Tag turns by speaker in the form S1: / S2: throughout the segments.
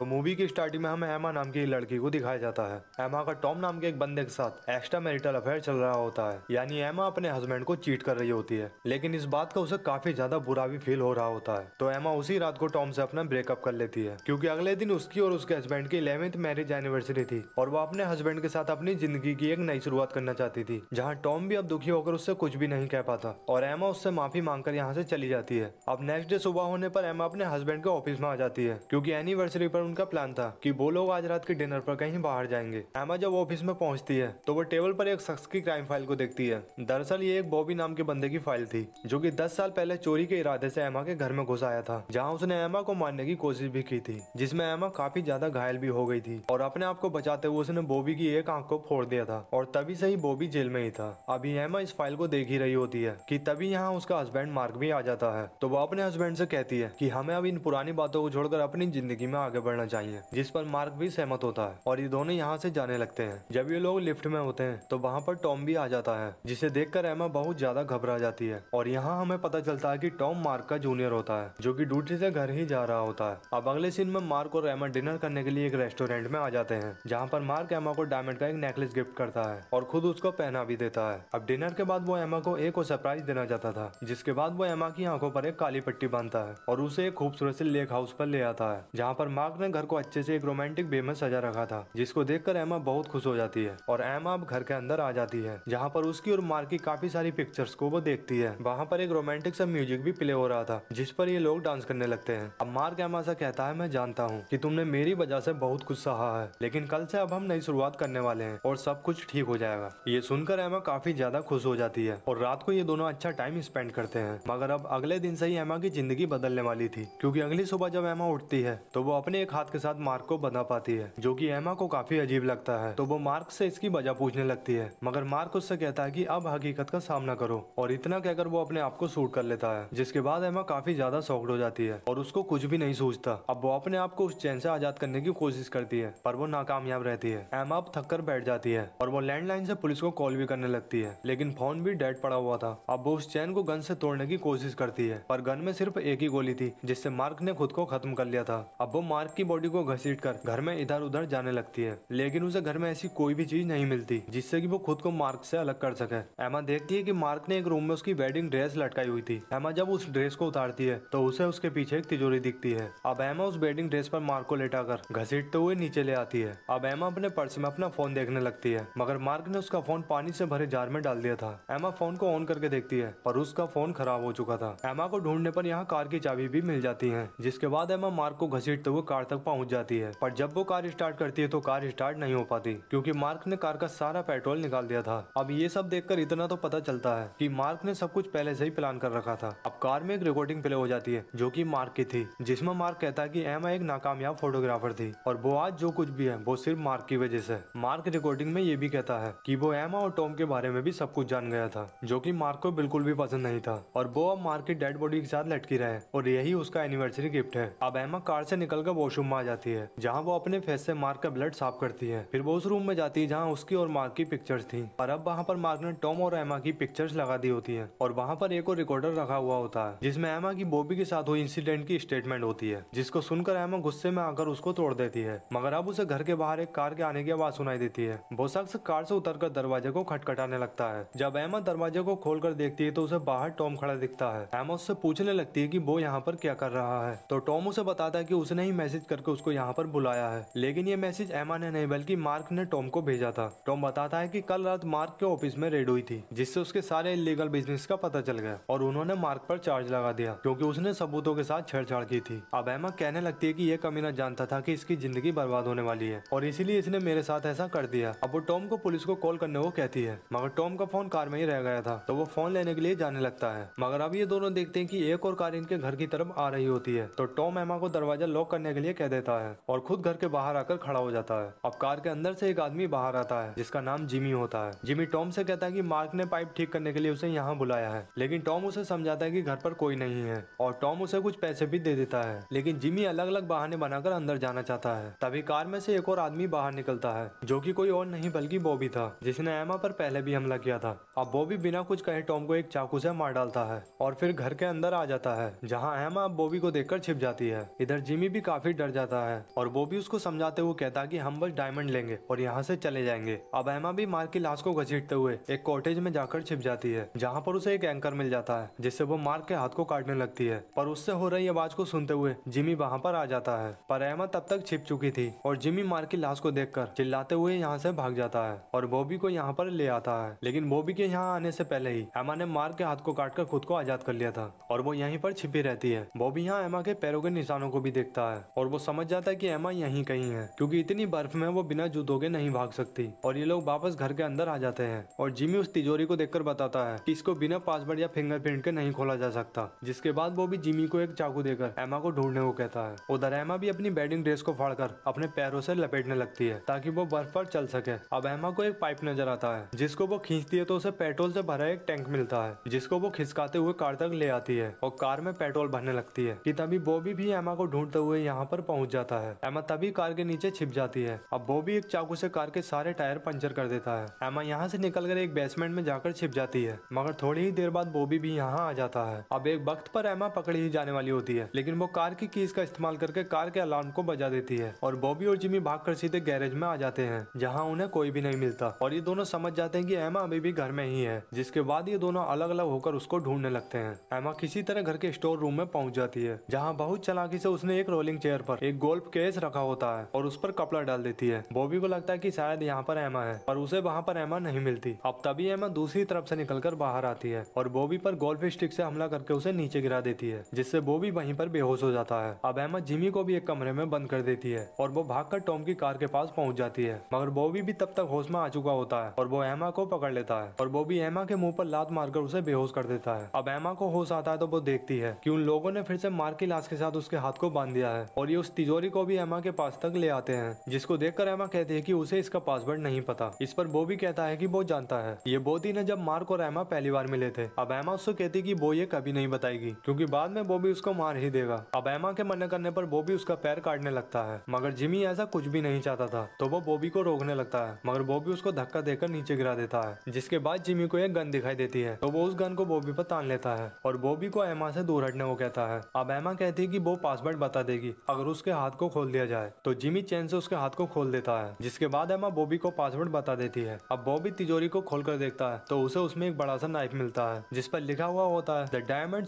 S1: तो मूवी की स्टार्टिंग में हमें एमा नाम की लड़की को दिखाया जाता है एमा का टॉम नाम के एक बंदे के साथ एक्स्ट्रा मैरिटल अफेयर चल रहा होता है यानी एमा अपने हस्बैंड को चीट कर रही होती है लेकिन इस बात का उसे काफी ज्यादा बुरा भी फील हो रहा होता है तो एमा उसी रात को टॉम से अपना ब्रेकअप कर लेती है क्योंकि अगले दिन उसकी और उसके हस्बैंड की इलेवेंथ मैरिज एनिवर्सरी थी और वो अपने हस्बैंड के साथ अपनी जिंदगी की एक नई शुरुआत करना चाहती थी जहाँ टॉम भी अब दुखी होकर उससे कुछ भी नहीं कह पाता और एमा उससे माफी मांग यहाँ से चली जाती है अब नेक्स्ट डे सुबह होने पर एमा अपने हस्बैंड के ऑफिस में आ जाती है क्यूँकी एनिवर्सरी पर उनका प्लान था कि वो लोग आज रात के डिनर पर कहीं बाहर जाएंगे एमा जब ऑफिस में पहुंचती है तो वो टेबल पर एक शख्स की क्राइम फाइल को देखती है दरअसल ये एक बॉबी नाम के बंदे की फाइल थी जो की दस साल पहले चोरी के इरादे से एमा के घर में घुस आया था जहाँ उसने एमा को मारने की कोशिश भी की थी जिसमे एमा काफी ज्यादा घायल भी हो गई थी और अपने आप को बचाते हुए उसने बॉबी की एक आंख को फोड़ दिया था और तभी से ही बॉबी जेल में ही था अभी एमा इस फाइल को देख ही रही होती है कि तभी यहाँ उसका हस्बैंड मार्क भी आ जाता है तो वो अपने हस्बैंड से कहती है कि हमें अब इन पुरानी बातों को छोड़कर अपनी जिंदगी में आगे बढ़ना करना चाहिए जिस पर मार्क भी सहमत होता है और ये दोनों यहाँ से जाने लगते हैं जब ये लोग लिफ्ट में होते हैं तो वहाँ पर टॉम भी आ जाता है जिसे देखकर एमा बहुत ज्यादा घबरा जाती है और यहाँ हमें पता चलता है की टॉम मार्क का जूनियर होता है जो की ड्यूटी से घर ही जा रहा होता है अब अगले सीन में मार्क और एमा डिनर करने के लिए एक रेस्टोरेंट में आ जाते हैं जहाँ पर मार्क एमा को डायमंड का एक नेकलेस गिफ्ट करता है और खुद उसको पहना भी देता है अब डिनर के बाद वो एमा को एक और सरप्राइज देना चाहता था जिसके बाद वो एमा की आंखों पर एक काली पट्टी बांधता है और उसे एक खूबसूरत से लेक हाउस पर ले आता है जहाँ पर मार्क ने घर को अच्छे से एक रोमांटिक बे में सजा रखा था जिसको देखकर एमा बहुत खुश हो जाती है और एमा अब घर के अंदर आ जाती है जहाँ पर उसकी और मार की काफी सारी पिक्चर्स को वो देखती है वहाँ पर एक रोमांटिक सा म्यूजिक भी प्ले हो रहा था जिस पर ये लोग डांस करने लगते है अब मार्क एमा से कहता है मैं जानता हूँ की तुमने मेरी वजह से बहुत कुछ सहा है लेकिन कल से अब हम नई शुरुआत करने वाले है और सब कुछ ठीक हो जाएगा ये सुनकर एमा काफी ज्यादा खुश हो जाती है और रात को ये दोनों अच्छा टाइम स्पेंड करते हैं मगर अब अगले दिन से ही एमा की जिंदगी बदलने वाली थी क्योंकि अगली सुबह जब एमा उठती है तो वो अपने एक हाथ के साथ मार्क को बना पाती है जो कि एमा को काफी अजीब लगता है तो वो मार्क से इसकी वजह पूछने लगती है मगर मार्क उससे कहता है कि अब हकीकत का सामना करो और इतना कहकर वो अपने आप को सूट कर लेता है जिसके बाद एमा काफी ज्यादा सॉफ्ट हो जाती है और उसको कुछ भी नहीं सूझता अब वो अपने आप को उस चैन से आजाद करने की कोशिश करती है पर वो नाकामयाब रहती है एमा अब थक कर बैठ जाती है और वो लैंडलाइन से पुलिस को कॉल भी करने लगती है लेकिन फोन भी डेड पड़ा हुआ था अब वो उस चैन को गन से तोड़ने की कोशिश करती है पर गन में सिर्फ एक ही गोली थी जिससे मार्क ने खुद को खत्म कर लिया था अब वो मार्क की बॉडी को घसीट कर घर में इधर उधर जाने लगती है लेकिन उसे घर में ऐसी कोई भी चीज नहीं मिलती जिससे की वो खुद को मार्क से अलग कर सके एमा देखती है की मार्क ने एक रूम में उसकी वेडिंग ड्रेस लटकाई हुई थी एमा जब उस ड्रेस को उतारती है तो उसे उसके पीछे एक तिजोरी दिखती है अब एमा उस वेडिंग ड्रेस पर मार्क को लेटाकर घसीटते हुए नीचे ले आती है अब एमा अपने पर्स में अपना फोन देखने लगती है मगर मार्क ने उसका फोन पानी से भरे जार में डाल दिया था एमा फोन को ऑन करके देखती है पर उसका फोन खराब हो चुका था एमा को ढूंढने पर यहाँ कार की चाबी भी मिल जाती है जिसके बाद एमा मार्क को घसीटते हुए कार तक पहुंच जाती है पर जब वो कार स्टार्ट करती है तो कार स्टार्ट नहीं हो पाती क्योंकि मार्क ने कार का सारा पेट्रोल निकाल दिया था अब ये सब देखकर इतना तो पता चलता है कि मार्क ने सब कुछ पहले से ही प्लान कर रखा था अब कार में एक रिकॉर्डिंग प्ले हो जाती है जो की मार्क की थी जिसमे मार्क कहता है की एमा एक नाकामयाब फोटोग्राफर थी और वो आज जो कुछ भी है वो सिर्फ मार्क की वजह से मार्क रिकॉर्डिंग में ये भी कहता है की वो एमा और टॉम के बारे में भी सब कुछ जान गया था जो की मार्क को बिल्कुल भी पसंद नहीं था और वो अब मार्क की डेड बॉडी के साथ लटकी रहे और यही उसका एनिवर्सरी गिफ्ट है अब एमा कार से निकलकर वॉशरूम वॉशरूम में आ जाती है जहाँ वो अपने फेस से मार्क का ब्लड साफ करती है फिर वो उस रूम में जाती है जहाँ उसकी और मार्क की पिक्चर्स थी और अब वहाँ पर मार्क ने टॉम और एमा की पिक्चर्स लगा दी होती है और वहाँ पर एक और रिकॉर्डर रखा हुआ होता है जिसमे एमा की बॉबी के साथ हुई इंसिडेंट की स्टेटमेंट होती है जिसको सुनकर एमा गुस्से में आकर उसको तोड़ देती है मगर अब उसे घर के बाहर एक कार के आने की आवाज सुनाई देती है वो शख्स कार से कर दरवाजे को खटखटाने लगता है जब एमा दरवाजे को कर देखती है तो उसे बाहर टॉम खड़ा दिखता है एमा उससे पूछने लगती है की वो यहाँ पर क्या कर रहा है तो टॉम उसे बताता है की उसने ही मैसेज करके उसको यहाँ पर बुलाया है लेकिन ये मैसेज एमा ने नहीं बल्कि मार्क ने टॉम को भेजा था टॉम बताता है की कल रात मार्क के ऑफिस में रेड हुई थी जिससे उसके सारे इलीगल बिजनेस का पता चल गया और उन्होंने मार्क पर चार्ज लगा दिया क्योंकि उसने सबूतों के साथ छेड़छाड़ की थी अब एमा कहने लगती है की यह कमीना जानता था की इसकी जिंदगी बर्बाद होने वाली है और इसीलिए इसने मेरे साथ ऐसा कर दिया अब वो टॉम को पुलिस को कॉल करने को कहती है मगर टॉम का फोन कार में ही रह गया था तो वो फोन लेने के लिए जाने लगता है मगर अब ये दोनों देखते हैं कि एक और कार इनके घर की तरफ आ रही होती है तो टॉम एमा को दरवाजा लॉक करने के लिए कह देता है और खुद घर के बाहर आकर खड़ा हो जाता है अब कार के अंदर से एक आदमी बाहर आता है जिसका नाम जिमी होता है जिमी टॉम से कहता है कि मार्क ने पाइप ठीक करने के लिए उसे यहाँ बुलाया है लेकिन टॉम उसे समझाता है कि घर पर कोई नहीं है और टॉम उसे कुछ पैसे भी दे देता है लेकिन जिमी अलग अलग बहाने बनाकर अंदर जाना चाहता है तभी कार में से एक और आदमी बाहर निकलता है जो की कोई और नहीं बल्कि बॉबी था जिसने एमा पर पहले भी हमला किया था अब बॉबी बिना कुछ कहे टॉम को एक चाकू से मार डालता है और फिर घर के अंदर आ जाता है जहाँ एमा बॉबी को देख छिप जाती है इधर जिमी भी काफी डर कर जाता है और वो भी उसको समझाते हुए कहता है कि हम बस डायमंड लेंगे और यहाँ से चले जाएंगे अब एमा भी मार्क की लाश को घसीटते हुए एक कॉटेज में जाकर छिप जाती है जहाँ पर उसे एक एंकर मिल जाता है जिससे वो मार्क के हाथ को काटने लगती है पर उससे हो रही आवाज को सुनते हुए जिमी वहाँ पर आ जाता है पर एमा तब तक छिप चुकी थी और जिमी मार्क की लाश को देख चिल्लाते हुए यहाँ से भाग जाता है और बॉबी को यहाँ पर ले आता है लेकिन बॉबी के यहाँ आने से पहले ही एमा ने मार्क के हाथ को काटकर खुद को आजाद कर लिया था और वो यहीं पर छिपी रहती है बॉबी यहाँ एमा के पैरों के निशानों को भी देखता है और वो समझ जाता है कि एमा यहीं कहीं है क्योंकि इतनी बर्फ में वो बिना जूतों के नहीं भाग सकती और ये लोग वापस घर के अंदर आ जाते हैं और जिमी उस तिजोरी को देखकर बताता है कि इसको बिना पासवर्ड या फिंगरप्रिंट के नहीं खोला जा सकता जिसके बाद वो भी जिमी को एक चाकू देकर एमा को ढूंढने को कहता है उधर एमा भी अपनी बेडिंग ड्रेस को फाड़कर अपने पैरों से लपेटने लगती है ताकि वो बर्फ पर चल सके अब एमा को एक पाइप नजर आता है जिसको वो खींचती है तो उसे पेट्रोल से भरा एक टैंक मिलता है जिसको वो खिसकाते हुए कार तक ले आती है और कार में पेट्रोल भरने लगती है की तभी वो भी एमा को ढूंढते हुए यहाँ पर पहुंच जाता है एमा तभी कार के नीचे छिप जाती है अब वो भी एक चाकू से कार के सारे टायर पंचर कर देता है एमा यहाँ से निकलकर एक बेसमेंट में जाकर छिप जाती है मगर थोड़ी ही देर बाद बॉबी भी यहाँ आ जाता है अब एक वक्त पर एमा पकड़ी ही जाने वाली होती है लेकिन वो कार की कीस का इस्तेमाल करके कार के अलार्म को बजा देती है और बॉबी और जिमी भागकर सीधे गैरेज में आ जाते हैं जहाँ उन्हें कोई भी नहीं मिलता और ये दोनों समझ जाते हैं की एमा अभी भी घर में ही है जिसके बाद ये दोनों अलग अलग होकर उसको ढूंढने लगते हैं एमा किसी तरह घर के स्टोर रूम में पहुंच जाती है जहाँ बहुत चलाकी से उसने एक रोलिंग चेयर पर एक गोल्फ केस रखा होता है और उस पर कपड़ा डाल देती है बॉबी को लगता है की शायद यहाँ पर एमा है पर उसे वहाँ पर एमा नहीं मिलती अब तभी एमा दूसरी तरफ से निकलकर बाहर आती है और बॉबी पर गोल्फ स्टिक से हमला करके उसे नीचे गिरा देती है जिससे बॉबी वहीं पर बेहोश हो जाता है अब एमा जिमी को भी एक कमरे में बंद कर देती है और वो कर टॉम की कार के पास पहुंच जाती है मगर बॉबी भी तब तक होश में आ चुका होता है और वो एमा को पकड़ लेता है और बॉबी एमा के मुंह पर लात मारकर उसे बेहोश कर देता है अब एमा को होश आता है तो वो देखती है कि उन लोगों ने फिर से मार की लाश के साथ उसके हाथ को बांध दिया है और ये उस तिजोरी को भी एमा के पास तक ले आते हैं जिसको देखकर एमा कहती है कि उसे इसका पासवर्ड नहीं पता इस पर बो भी कहता है कि वो जानता है ये बो दिन है जब मार्क और एमा पहली बार मिले थे अब एमा उससे कहती की वो ये कभी नहीं बताएगी क्यूँकी बाद में बॉबी उसको मार ही देगा अब एमा के मना करने पर बॉबी उसका पैर काटने लगता है मगर जिमी ऐसा कुछ भी नहीं चाहता था तो वो बॉबी को रोकने लगता है मगर बॉबी उसको धक्का देकर नीचे गिरा देता है जिसके बाद जिमी को एक गन दिखाई देती है तो वो उस गन को बॉबी पर तान लेता है और बॉबी को एमा से दूर हटने को कहता है अब एमा कहती है कि वो पासवर्ड बता देगी अगर उसके हाथ को खोल दिया जाए तो जिमी चैन से उसके हाथ को खोल देता है जिसके बाद एमा बॉबी को पासवर्ड बता देती है अब बॉबी तिजोरी को खोल कर देखता है तो उसे उसमें एक बड़ा सा नाइफ मिलता है जिस पर लिखा हुआ होता है the diamond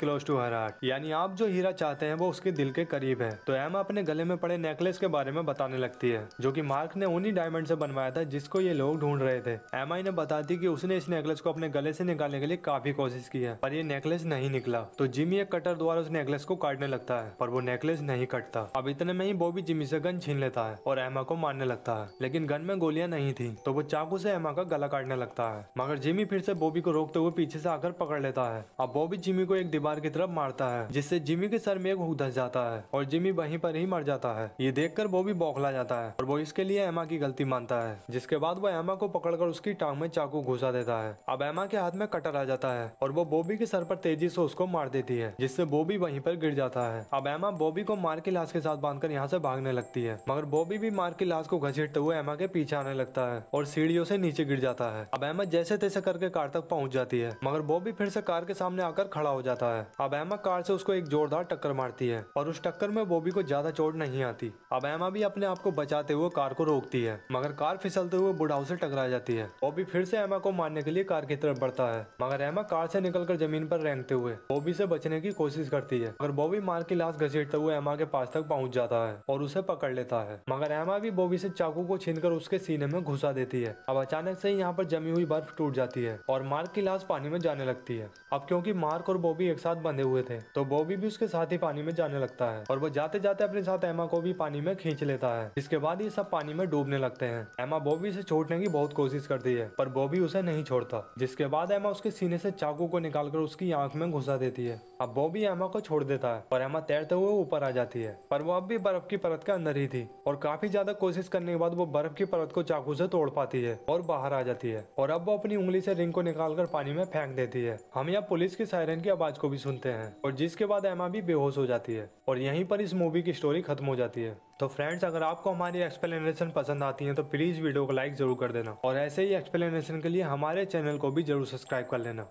S1: close to her heart यानी आप जो हीरा चाहते हैं वो उसके दिल के करीब है तो एमा अपने गले में पड़े नेकलेस के बारे में बताने लगती है जो की मार्क ने उन्ही डायमंड से बनवाया था जिसको ये लोग ढूंढ रहे थे एमा इन्हें बताती की उसने इस नेकलेस को अपने गले से निकालने के लिए काफी कोशिश की है पर ये नेकलेस नहीं निकला तो जिमी एक कटर द्वारा उस नेकलेस को काटने लगता है पर वो नेकलेस नहीं कटता अब इतने में ही बॉबी जिमी से गन छीन लेता है और एमा को मारने लगता है लेकिन गन में गोलियां नहीं थी तो वो चाकू से एमा का गला काटने लगता है मगर जिमी फिर से बॉबी को रोकते हुए पीछे से आकर पकड़ लेता है अब बॉबी जिमी को एक दीवार की तरफ मारता है जिससे जिमी के सर में एक धस जाता है और जिमी वहीं पर ही मर जाता है ये देख कर बॉबी बौखला जाता है और वो इसके लिए एमा की गलती मानता है जिसके बाद वो एमा को पकड़कर उसकी टांग में चाकू घुसा देता है अब एमा के हाथ में कटर आ जाता है और वो बॉबी के सर पर तेजी से उसको मार देती है जिससे बॉबी वहीं पर गिर जाता है अब एमा बॉबी को मार की लाश के साथ बांधकर यहाँ से भागने लगती है मगर बॉबी भी मार्क की लाश को घसीटते हुए एमा के पीछे आने लगता है और सीढ़ियों से नीचे गिर जाता है अब एमा जैसे तैसे करके कार तक पहुँच जाती है मगर बॉबी फिर से कार के सामने आकर खड़ा हो जाता है अब एमा कार से उसको एक जोरदार टक्कर मारती है और उस टक्कर में बॉबी को ज्यादा चोट नहीं आती अब एमा भी अपने आप को बचाते हुए कार को रोकती है मगर कार फिसलते हुए बुढ़ाऊ से टकरा जाती है बॉबी फिर से एमा को मारने के लिए कार की तरफ बढ़ता है मगर एमा कार से निकलकर जमीन पर रेंगते हुए बॉबी से बचने की कोशिश करती है मगर बॉबी मार की लाश घसीटते हुए एमा के पास तक पहुंच जाता है और उसे पकड़ लेता है मगर एमा भी बॉबी से चाकू को छीनकर उसके सीने में घुसा देती है अब अचानक से यहाँ पर जमी हुई बर्फ टूट जाती है और मार्क की लाश पानी में जाने लगती है अब क्योंकि मार्क और बॉबी एक साथ बंधे हुए थे तो बॉबी भी उसके साथ ही पानी में जाने लगता है और वो जाते जाते अपने साथ एमा को भी पानी में खींच लेता है इसके बाद ये सब पानी में डूबने लगते हैं एमा बॉबी से छोड़ने की बहुत कोशिश करती है पर बॉबी उसे नहीं छोड़ता जिसके बाद एमा उसके सीने से चाकू को निकालकर उसकी आंख में घुसा देती है अब बॉबी एमा को छोड़ देता है और एमा तैरते हुए ऊपर आ जाती है पर वो अब भी बर्फ की परत के अंदर ही थी और काफी ज्यादा कोशिश करने के बाद वो बर्फ की परत को चाकू से तोड़ पाती है और बाहर आ जाती है और अब वो अपनी उंगली से रिंग को निकालकर पानी में फेंक देती है हम यहाँ पुलिस की सायरन की आवाज को भी सुनते हैं और जिसके बाद एमा भी बेहोश हो जाती है और यहीं पर इस मूवी की स्टोरी खत्म हो जाती है तो फ्रेंड्स अगर आपको हमारी एक्सप्लेनेशन पसंद आती है तो प्लीज वीडियो को लाइक जरूर कर देना और ऐसे ही एक्सप्लेनेशन के लिए हमारे चैनल को भी जरूर सब्सक्राइब कर लेना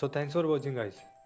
S1: so thanks for watching guys